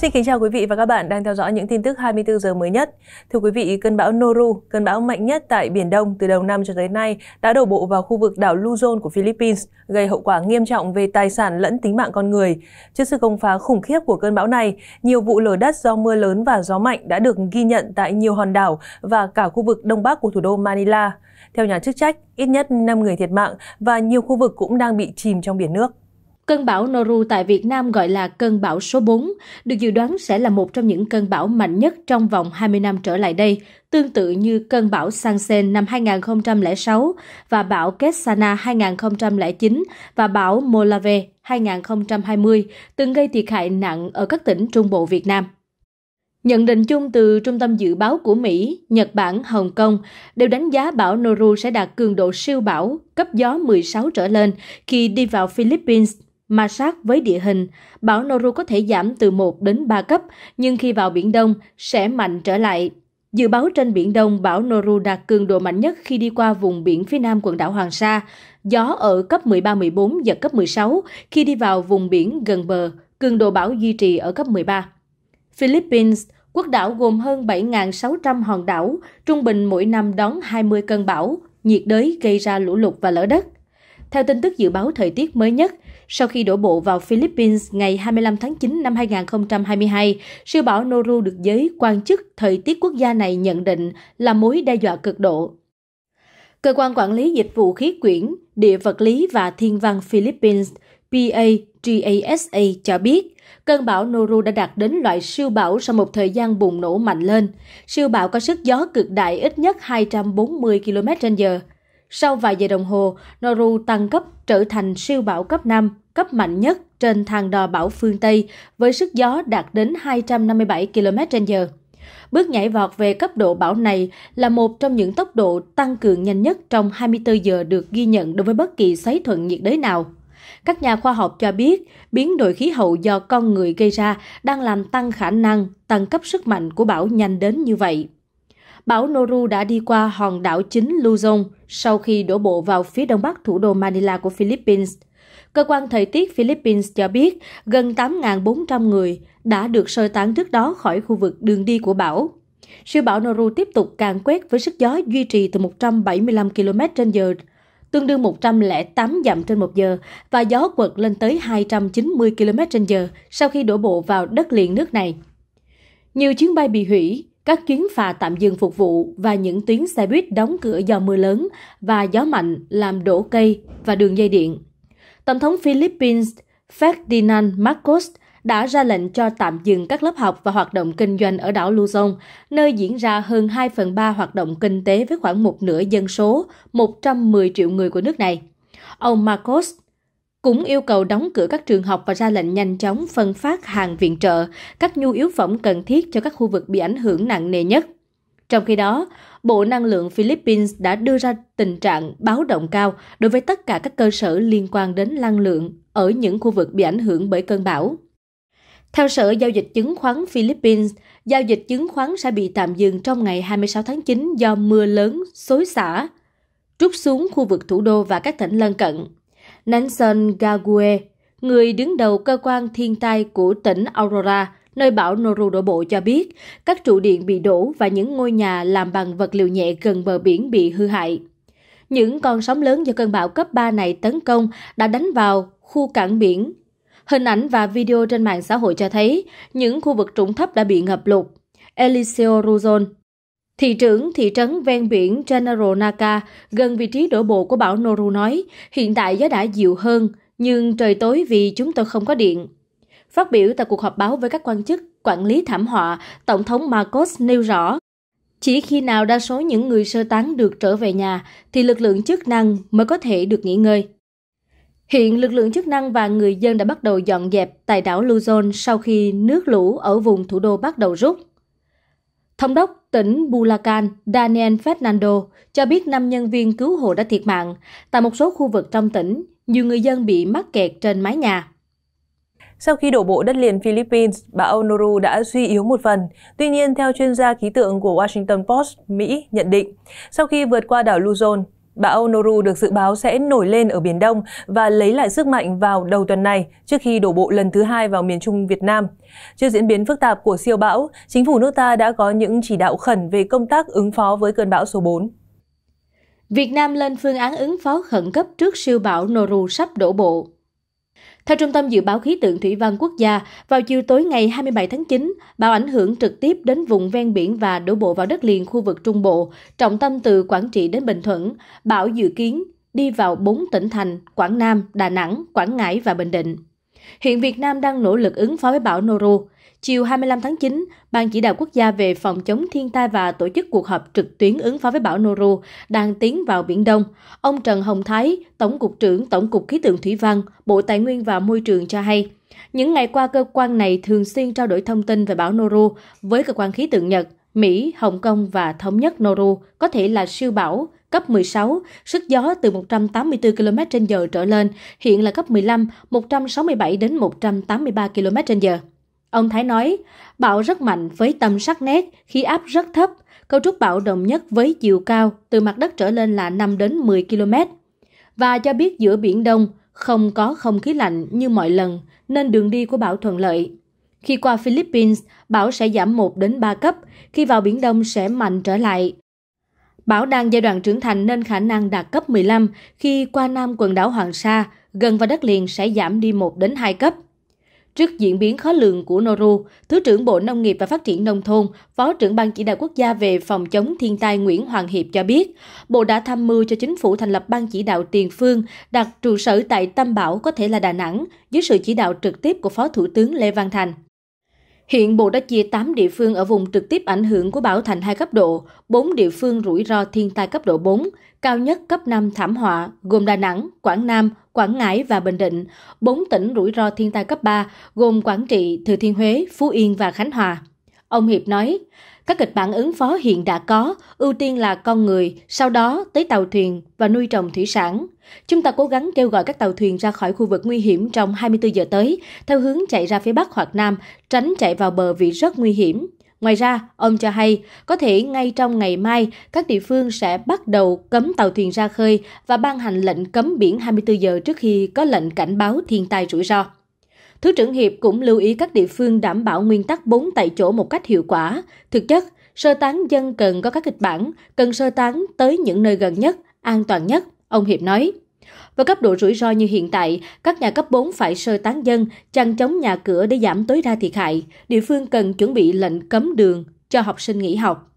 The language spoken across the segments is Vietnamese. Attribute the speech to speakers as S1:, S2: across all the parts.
S1: Xin kính chào quý vị và các bạn đang theo dõi những tin tức 24 giờ mới nhất. Thưa quý vị, cơn bão Noru, cơn bão mạnh nhất tại Biển Đông từ đầu năm cho tới nay, đã đổ bộ vào khu vực đảo Luzon của Philippines, gây hậu quả nghiêm trọng về tài sản lẫn tính mạng con người. Trước sự công phá khủng khiếp của cơn bão này, nhiều vụ lở đất do mưa lớn và gió mạnh đã được ghi nhận tại nhiều hòn đảo và cả khu vực đông bắc của thủ đô Manila. Theo nhà chức
S2: trách, ít nhất 5 người thiệt mạng và nhiều khu vực cũng đang bị chìm trong biển nước. Cơn bão Noru tại Việt Nam gọi là cơn bão số 4, được dự đoán sẽ là một trong những cơn bão mạnh nhất trong vòng 20 năm trở lại đây, tương tự như cơn bão Sansen năm 2006 và bão Ketsana 2009 và bão Molave 2020, từng gây thiệt hại nặng ở các tỉnh Trung Bộ Việt Nam. Nhận định chung từ Trung tâm Dự báo của Mỹ, Nhật Bản, Hồng Kông đều đánh giá bão Noru sẽ đạt cường độ siêu bão, cấp gió 16 trở lên khi đi vào Philippines Ma sát với địa hình, bão Noru có thể giảm từ 1 đến 3 cấp, nhưng khi vào Biển Đông sẽ mạnh trở lại. Dự báo trên Biển Đông, bão Noru đạt cường độ mạnh nhất khi đi qua vùng biển phía nam quần đảo Hoàng Sa, gió ở cấp 13-14 giật cấp 16 khi đi vào vùng biển gần bờ, cường độ bão duy trì ở cấp 13. Philippines, quốc đảo gồm hơn 7.600 hòn đảo, trung bình mỗi năm đón 20 cơn bão, nhiệt đới gây ra lũ lụt và lở đất. Theo tin tức dự báo thời tiết mới nhất, sau khi đổ bộ vào Philippines ngày 25 tháng 9 năm 2022, siêu bão Noru được giới quan chức thời tiết quốc gia này nhận định là mối đe dọa cực độ. Cơ quan quản lý dịch vụ khí quyển, địa vật lý và thiên văn Philippines PAGASA cho biết, cơn bão Noru đã đạt đến loại siêu bão sau một thời gian bùng nổ mạnh lên. Siêu bão có sức gió cực đại ít nhất 240 km/h. Sau vài giờ đồng hồ, Noru tăng cấp trở thành siêu bão cấp 5, cấp mạnh nhất trên thang đò bão phương Tây với sức gió đạt đến 257 km/h. Bước nhảy vọt về cấp độ bão này là một trong những tốc độ tăng cường nhanh nhất trong 24 giờ được ghi nhận đối với bất kỳ xoáy thuận nhiệt đới nào. Các nhà khoa học cho biết biến đổi khí hậu do con người gây ra đang làm tăng khả năng tăng cấp sức mạnh của bão nhanh đến như vậy bão noru đã đi qua hòn đảo chính luzon sau khi đổ bộ vào phía đông bắc thủ đô manila của philippines Cơ quan thời tiết Philippines cho biết gần 8.400 người đã được sơ tán trước đó khỏi khu vực đường đi của bão. Siêu bão Noru tiếp tục càng quét với sức gió duy trì từ 175 km h tương đương 108 dặm trên một giờ và gió quật lên tới 290 km h sau khi đổ bộ vào đất liền nước này. Nhiều chuyến bay bị hủy, các chuyến phà tạm dừng phục vụ và những tuyến xe buýt đóng cửa do mưa lớn và gió mạnh làm đổ cây và đường dây điện. Tổng thống Philippines Ferdinand Marcos đã ra lệnh cho tạm dừng các lớp học và hoạt động kinh doanh ở đảo Luzon, nơi diễn ra hơn 2 phần 3 hoạt động kinh tế với khoảng một nửa dân số 110 triệu người của nước này. Ông Marcos cũng yêu cầu đóng cửa các trường học và ra lệnh nhanh chóng phân phát hàng viện trợ, các nhu yếu phẩm cần thiết cho các khu vực bị ảnh hưởng nặng nề nhất. Trong khi đó, Bộ Năng lượng Philippines đã đưa ra tình trạng báo động cao đối với tất cả các cơ sở liên quan đến năng lượng ở những khu vực bị ảnh hưởng bởi cơn bão. Theo Sở Giao dịch Chứng khoán Philippines, giao dịch chứng khoán sẽ bị tạm dừng trong ngày 26 tháng 9 do mưa lớn, xối xả, trút xuống khu vực thủ đô và các tỉnh lân cận. Nelson Gague, người đứng đầu cơ quan thiên tai của tỉnh Aurora, nơi bão Noru đổ bộ cho biết các trụ điện bị đổ và những ngôi nhà làm bằng vật liệu nhẹ gần bờ biển bị hư hại. Những con sóng lớn do cơn bão cấp 3 này tấn công đã đánh vào khu cảng biển. Hình ảnh và video trên mạng xã hội cho thấy những khu vực trũng thấp đã bị ngập lụt. Eliseo Ruzon, Thị trưởng thị trấn ven biển General Naka gần vị trí đổ bộ của bão Noru nói, hiện tại gió đã dịu hơn, nhưng trời tối vì chúng tôi không có điện. Phát biểu tại cuộc họp báo với các quan chức, quản lý thảm họa, Tổng thống Marcos nêu rõ, chỉ khi nào đa số những người sơ tán được trở về nhà thì lực lượng chức năng mới có thể được nghỉ ngơi. Hiện lực lượng chức năng và người dân đã bắt đầu dọn dẹp tại đảo Luzon sau khi nước lũ ở vùng thủ đô bắt đầu rút. Thống đốc tỉnh Bulacan Daniel Fernando cho biết 5 nhân viên cứu hộ đã thiệt mạng. Tại một số khu vực trong tỉnh, nhiều người dân bị mắc kẹt trên mái nhà. Sau khi đổ bộ đất liền Philippines, bão Noru đã suy yếu một phần. Tuy nhiên, theo
S1: chuyên gia khí tượng của Washington Post, Mỹ nhận định, sau khi vượt qua đảo Luzon, Bão Noru được dự báo sẽ nổi lên ở Biển Đông và lấy lại sức mạnh vào đầu tuần này trước khi đổ bộ lần thứ hai vào miền Trung Việt Nam. Trước diễn biến phức tạp của siêu bão, chính phủ nước ta đã
S2: có những chỉ đạo khẩn về công tác ứng phó với cơn bão số 4. Việt Nam lên phương án ứng phó khẩn cấp trước siêu bão Noru sắp đổ bộ. Theo Trung tâm Dự báo Khí tượng Thủy văn Quốc gia, vào chiều tối ngày 27 tháng 9, bão ảnh hưởng trực tiếp đến vùng ven biển và đổ bộ vào đất liền khu vực Trung Bộ, trọng tâm từ Quảng Trị đến Bình Thuận. Bão dự kiến đi vào 4 tỉnh thành Quảng Nam, Đà Nẵng, Quảng Ngãi và Bình Định. Hiện Việt Nam đang nỗ lực ứng phó với bão Noru. Chiều 25 tháng 9, Ban chỉ đạo quốc gia về phòng chống thiên tai và tổ chức cuộc họp trực tuyến ứng phó với bão Noru đang tiến vào Biển Đông. Ông Trần Hồng Thái, Tổng cục trưởng Tổng cục Khí tượng Thủy văn, Bộ Tài nguyên và Môi trường cho hay, những ngày qua cơ quan này thường xuyên trao đổi thông tin về bão Noru với cơ quan khí tượng Nhật. Mỹ, Hồng Kông và Thống nhất Noru có thể là siêu bão, cấp 16, sức gió từ 184 km h trở lên, hiện là cấp 15, 167 đến 183 km h Ông Thái nói, bão rất mạnh với tâm sắc nét, khí áp rất thấp, cấu trúc bão đồng nhất với chiều cao từ mặt đất trở lên là 5 đến 10 km. Và cho biết giữa Biển Đông không có không khí lạnh như mọi lần, nên đường đi của bão thuận lợi. Khi qua Philippines, bão sẽ giảm 1 đến 3 cấp, khi vào Biển Đông sẽ mạnh trở lại. Bão đang giai đoạn trưởng thành nên khả năng đạt cấp 15 khi qua nam quần đảo Hoàng Sa, gần vào đất liền sẽ giảm đi 1 đến 2 cấp. Trước diễn biến khó lường của Noru, Thứ trưởng Bộ Nông nghiệp và Phát triển Nông thôn, Phó trưởng Ban Chỉ đạo Quốc gia về phòng chống thiên tai Nguyễn Hoàng Hiệp cho biết, Bộ đã tham mưu cho chính phủ thành lập Ban Chỉ đạo Tiền phương đặt trụ sở tại Tâm Bảo có thể là Đà Nẵng dưới sự chỉ đạo trực tiếp của Phó Thủ tướng Lê Văn Thành. Hiện Bộ đã chia 8 địa phương ở vùng trực tiếp ảnh hưởng của bão thành hai cấp độ, 4 địa phương rủi ro thiên tai cấp độ 4, cao nhất cấp 5 thảm họa gồm Đà Nẵng, Quảng Nam, Quảng Ngãi và Bình Định, 4 tỉnh rủi ro thiên tai cấp 3 gồm Quảng Trị, Thừa Thiên Huế, Phú Yên và Khánh Hòa. Ông Hiệp nói, các kịch bản ứng phó hiện đã có, ưu tiên là con người, sau đó tới tàu thuyền và nuôi trồng thủy sản. Chúng ta cố gắng kêu gọi các tàu thuyền ra khỏi khu vực nguy hiểm trong 24 giờ tới, theo hướng chạy ra phía Bắc hoặc Nam, tránh chạy vào bờ vì rất nguy hiểm. Ngoài ra, ông cho hay có thể ngay trong ngày mai, các địa phương sẽ bắt đầu cấm tàu thuyền ra khơi và ban hành lệnh cấm biển 24 giờ trước khi có lệnh cảnh báo thiên tai rủi ro. Thứ trưởng Hiệp cũng lưu ý các địa phương đảm bảo nguyên tắc bốn tại chỗ một cách hiệu quả. Thực chất, sơ tán dân cần có các kịch bản, cần sơ tán tới những nơi gần nhất, an toàn nhất, ông Hiệp nói. Với cấp độ rủi ro như hiện tại, các nhà cấp 4 phải sơ tán dân, chăn chống nhà cửa để giảm tối đa thiệt hại. Địa phương cần chuẩn bị lệnh cấm đường cho học sinh nghỉ học.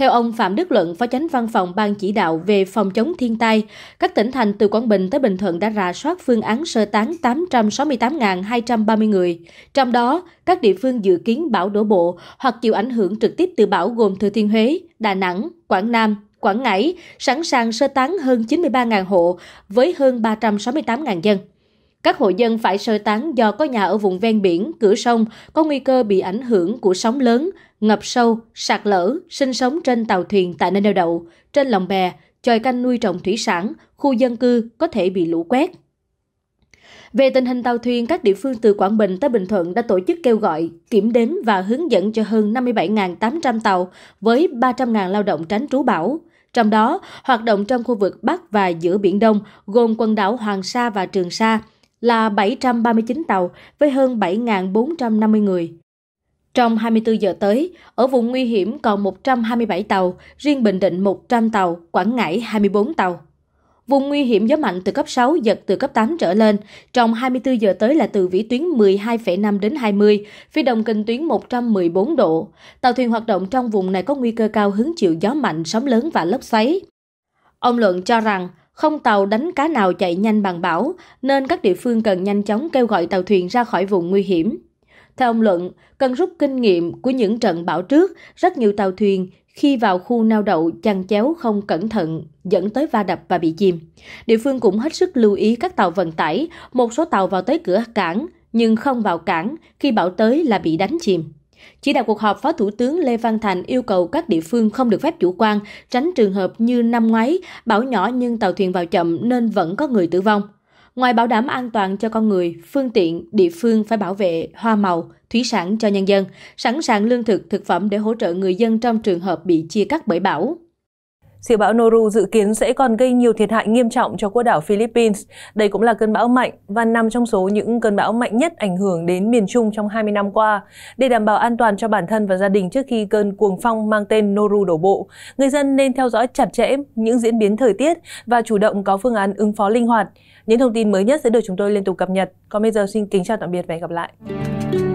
S2: Theo ông Phạm Đức Luận, Phó Chánh Văn phòng Ban chỉ đạo về phòng chống thiên tai, các tỉnh thành từ Quảng Bình tới Bình Thuận đã rà soát phương án sơ tán 868.230 người. Trong đó, các địa phương dự kiến bão đổ bộ hoặc chịu ảnh hưởng trực tiếp từ bão gồm Thừa Thiên Huế, Đà Nẵng, Quảng Nam, Quảng Ngãi, sẵn sàng sơ tán hơn 93.000 hộ với hơn 368.000 dân các hộ dân phải sơ tán do có nhà ở vùng ven biển cửa sông có nguy cơ bị ảnh hưởng của sóng lớn ngập sâu sạt lở sinh sống trên tàu thuyền tại nơi neo đậu trên lòng bè chòi canh nuôi trồng thủy sản khu dân cư có thể bị lũ quét về tình hình tàu thuyền, các địa phương từ Quảng Bình tới Bình Thuận đã tổ chức kêu gọi, kiểm đếm và hướng dẫn cho hơn 57.800 tàu với 300.000 lao động tránh trú bão. Trong đó, hoạt động trong khu vực Bắc và giữa Biển Đông gồm quần đảo Hoàng Sa và Trường Sa là 739 tàu với hơn 7.450 người. Trong 24 giờ tới, ở vùng nguy hiểm còn 127 tàu, riêng Bình Định 100 tàu, Quảng Ngãi 24 tàu. Vùng nguy hiểm gió mạnh từ cấp 6, giật từ cấp 8 trở lên, trong 24 giờ tới là từ vĩ tuyến 12,5 đến 20, phía đông kinh tuyến 114 độ. Tàu thuyền hoạt động trong vùng này có nguy cơ cao hứng chịu gió mạnh, sóng lớn và lốc xoáy. Ông Luận cho rằng, không tàu đánh cá nào chạy nhanh bằng bão, nên các địa phương cần nhanh chóng kêu gọi tàu thuyền ra khỏi vùng nguy hiểm. Theo ông Luận, cần rút kinh nghiệm của những trận bão trước, rất nhiều tàu thuyền khi vào khu nao đậu chăn chéo không cẩn thận dẫn tới va đập và bị chìm. Địa phương cũng hết sức lưu ý các tàu vận tải, một số tàu vào tới cửa cảng nhưng không vào cảng, khi bão tới là bị đánh chìm. Chỉ đạo cuộc họp, Phó Thủ tướng Lê Văn Thành yêu cầu các địa phương không được phép chủ quan, tránh trường hợp như năm ngoái, bão nhỏ nhưng tàu thuyền vào chậm nên vẫn có người tử vong. Ngoài bảo đảm an toàn cho con người, phương tiện, địa phương phải bảo vệ hoa màu, thủy sản cho nhân dân, sẵn sàng lương thực, thực phẩm để hỗ trợ người dân trong trường hợp bị chia cắt bởi bão. Siêu bão Noru dự kiến sẽ còn gây nhiều thiệt
S1: hại nghiêm trọng cho quốc đảo Philippines. Đây cũng là cơn bão mạnh và nằm trong số những cơn bão mạnh nhất ảnh hưởng đến miền Trung trong 20 năm qua. Để đảm bảo an toàn cho bản thân và gia đình trước khi cơn cuồng phong mang tên Noru đổ bộ, người dân nên theo dõi chặt chẽ những diễn biến thời tiết và chủ động có phương án ứng phó linh hoạt. Những thông tin mới nhất sẽ được chúng tôi liên tục cập nhật. Còn bây giờ xin kính chào tạm biệt và hẹn gặp lại.